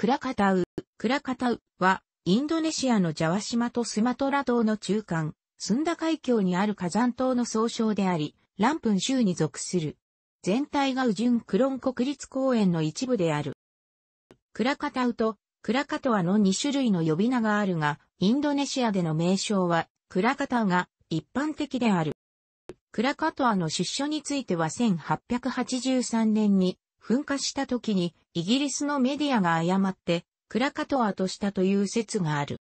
クラカタウ、クラカタウは、インドネシアのジャワ島とスマトラ島の中間、スンダ海峡にある火山島の総称であり、ランプン州に属する。全体がウジュンクロン国立公園の一部である。クラカタウとクラカトアの2種類の呼び名があるが、インドネシアでの名称は、クラカタウが一般的である。クラカトアの出所については1883年に噴火した時にイギリスのメディアが誤ってクラカトアとしたという説がある。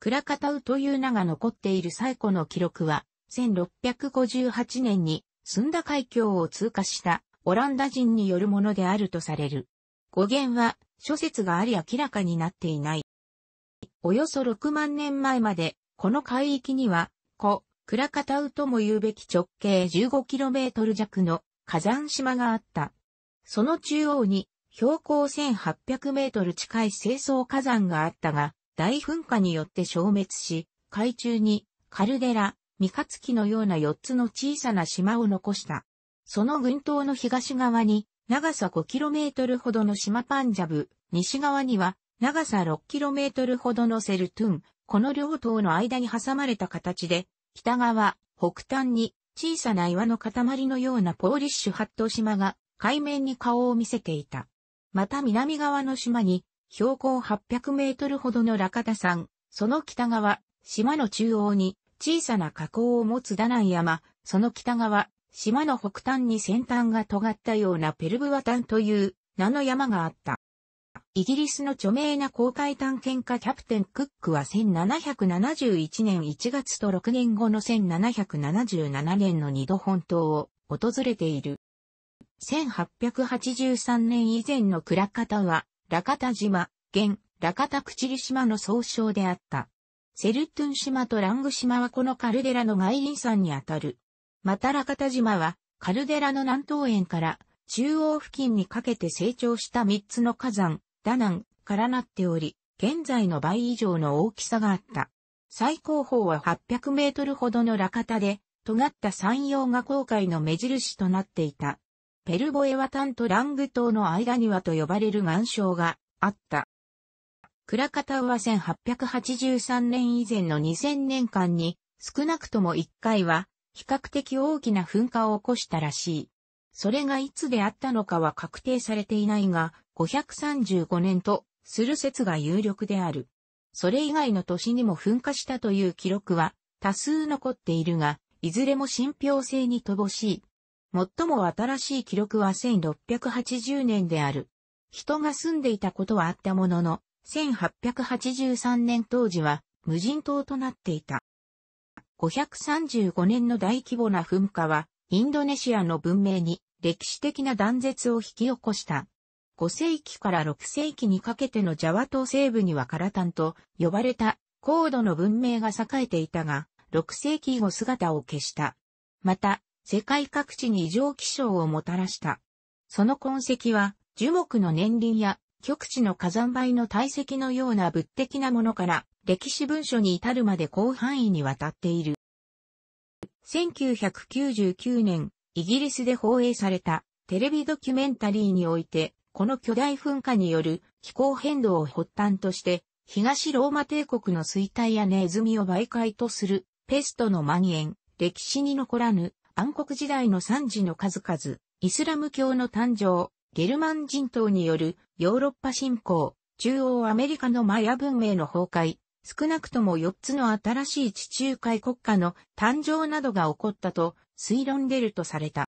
クラカタウという名が残っている最古の記録は1658年にスンダ海峡を通過したオランダ人によるものであるとされる。語源は諸説があり明らかになっていない。およそ6万年前までこの海域には古クラカタウとも言うべき直径 15km 弱の火山島があった。その中央に標高1800メートル近い清掃火山があったが、大噴火によって消滅し、海中にカルデラ、三日月のような4つの小さな島を残した。その群島の東側に長さ 5km ほどの島パンジャブ、西側には長さ 6km ほどのセルトゥン、この両島の間に挟まれた形で、北側、北端に小さな岩の塊のようなポーリッシュハット島が海面に顔を見せていた。また南側の島に、標高800メートルほどのラカタ山、その北側、島の中央に小さな河口を持つダナン山、その北側、島の北端に先端が尖ったようなペルブワタンという名の山があった。イギリスの著名な航海探検家キャプテン・クックは1771年1月と6年後の1777年の二度本島を訪れている。1883年以前の倉方は、ラカタ島、現、ラカタクチリ島の総称であった。セルトゥン島とラング島はこのカルデラの外輪山にあたる。またラカタ島は、カルデラの南東園から中央付近にかけて成長した三つの火山、ダナンからなっており、現在の倍以上の大きさがあった。最高峰は800メートルほどのラカタで、尖った山陽が航海の目印となっていた。ペルボエワタンとラング島の間にはと呼ばれる岩礁があった。クラカタウは1883年以前の2000年間に少なくとも1回は比較的大きな噴火を起こしたらしい。それがいつであったのかは確定されていないが、535年とする説が有力である。それ以外の年にも噴火したという記録は多数残っているが、いずれも信憑性に乏しい。最も新しい記録は1680年である。人が住んでいたことはあったものの、1883年当時は無人島となっていた。535年の大規模な噴火は、インドネシアの文明に歴史的な断絶を引き起こした。5世紀から6世紀にかけてのジャワ島西部にはカラタンと呼ばれた高度の文明が栄えていたが、6世紀以後姿を消した。また、世界各地に異常気象をもたらした。その痕跡は、樹木の年輪や極地の火山灰の堆積のような物的なものから、歴史文書に至るまで広範囲にわたっている。1999年、イギリスで放映されたテレビドキュメンタリーにおいて、この巨大噴火による気候変動を発端として、東ローマ帝国の衰退やネズミを媒介とするペストの蔓延、歴史に残らぬ暗黒時代の惨事の数々、イスラム教の誕生、ゲルマン人等によるヨーロッパ侵攻、中央アメリカのマヤ文明の崩壊、少なくとも4つの新しい地中海国家の誕生などが起こったと推論出るとされた。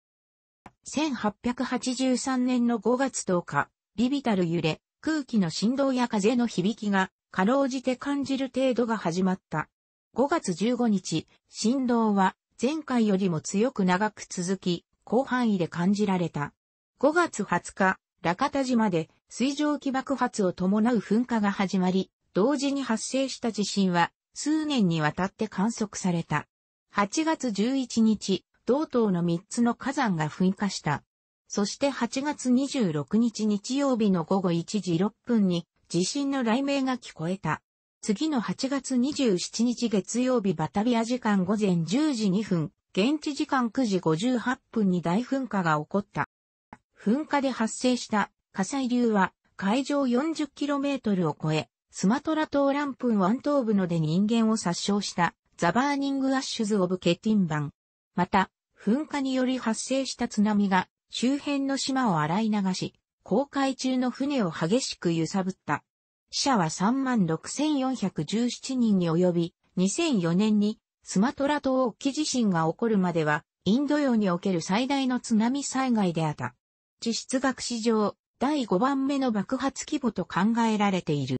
1883年の5月10日、ビビタル揺れ、空気の振動や風の響きが、かろうじて感じる程度が始まった。5月15日、振動は前回よりも強く長く続き、広範囲で感じられた。5月20日、カタ島で水蒸気爆発を伴う噴火が始まり、同時に発生した地震は数年にわたって観測された。8月11日、同島の3つの火山が噴火した。そして8月26日日曜日の午後1時6分に地震の雷鳴が聞こえた。次の8月27日月曜日バタビア時間午前10時2分、現地時間9時58分に大噴火が起こった。噴火で発生した火砕流は海上 40km を超え、スマトラ島ランプン湾東部ので人間を殺傷したザバーニングアッシュズ・オブ・ケティンバン。また、噴火により発生した津波が周辺の島を洗い流し、航海中の船を激しく揺さぶった。死者は36,417人に及び、2004年にスマトラ島沖地震が起こるまでは、インド洋における最大の津波災害であった。地質学史上、第5番目の爆発規模と考えられている。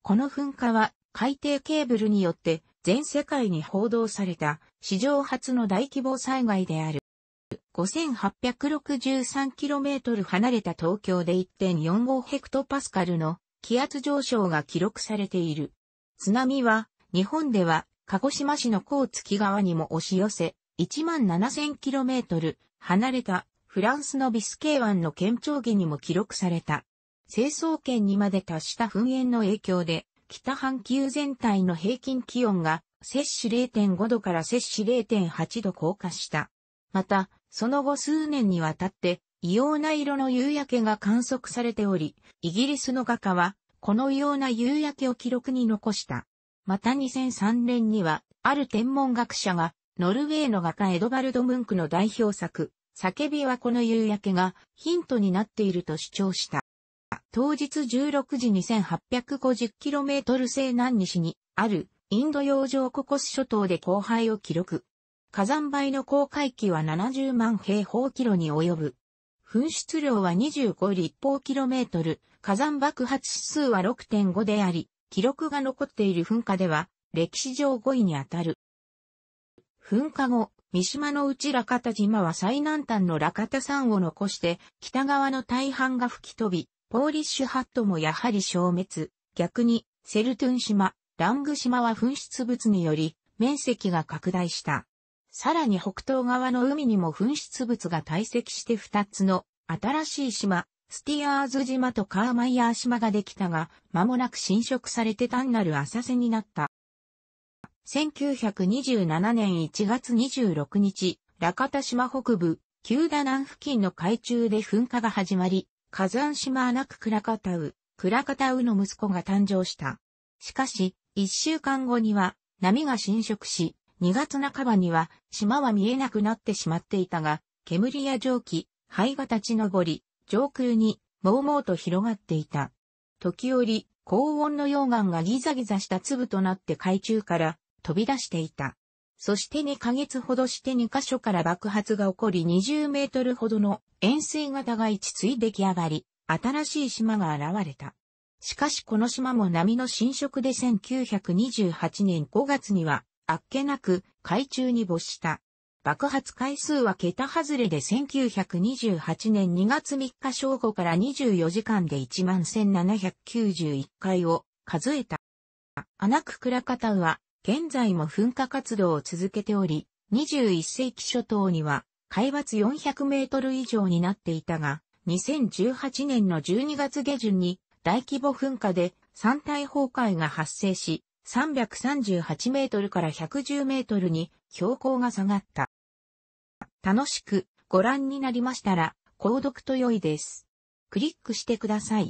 この噴火は、海底ケーブルによって全世界に報道された史上初の大規模災害である。5863km 離れた東京で1.45ヘクトパスカルの気圧上昇が記録されている。津波は、日本では、鹿児島市の甲月川にも押し寄せ、17,000km 離れたフランスのビスケー湾の県庁下にも記録された。成層圏にまで達した噴煙の影響で、北半球全体の平均気温が摂氏0.5度から摂氏0.8度降下した。また、その後数年にわたって異様な色の夕焼けが観測されており、イギリスの画家は、この異様な夕焼けを記録に残した。また2003年には、ある天文学者が、ノルウェーの画家エドバルド・ムンクの代表作、叫びはこの夕焼けがヒントになっていると主張した。当日16時 2850km 西南西にあるインド洋上ココス諸島で荒廃を記録。火山灰の公開期は70万平方キロに及ぶ。噴出量は25立方キロメートル、火山爆発指数は6.5であり、記録が残っている噴火では、歴史上5位にあたる。噴火後、三島の内ラカタ島は最南端のラカタ山を残して、北側の大半が吹き飛び、ポーリッシュハットもやはり消滅。逆に、セルトゥン島、ラング島は噴出物により、面積が拡大した。さらに北東側の海にも噴出物が堆積して2つの新しい島、スティアーズ島とカーマイヤー島ができたが、間もなく侵食されて単なる浅瀬になった。1927年1月26日、ラカタ島北部、旧ダナン南付近の海中で噴火が始まり、火山島はなククラカタウ、クラカタウの息子が誕生した。しかし、一週間後には、波が侵食し、2月半ばには島は見えなくなってしまっていたが、煙や蒸気、灰が立ち上り、上空に、もうもうと広がっていた。時折、高温の溶岩がギザギザした粒となって海中から飛び出していた。そして2ヶ月ほどして2カ所から爆発が起こり20メートルほどの円錐型が一対出来上がり、新しい島が現れた。しかしこの島も波の侵食で1928年5月にはあっけなく海中に没した。爆発回数は桁外れで1928年2月3日正午から24時間で11,791回を数えた。アナククラカタウは現在も噴火活動を続けており、21世紀初頭には海抜400メートル以上になっていたが、2018年の12月下旬に大規模噴火で山体崩壊が発生し、338メートルから110メートルに標高が下がった。楽しくご覧になりましたら、購読と良いです。クリックしてください。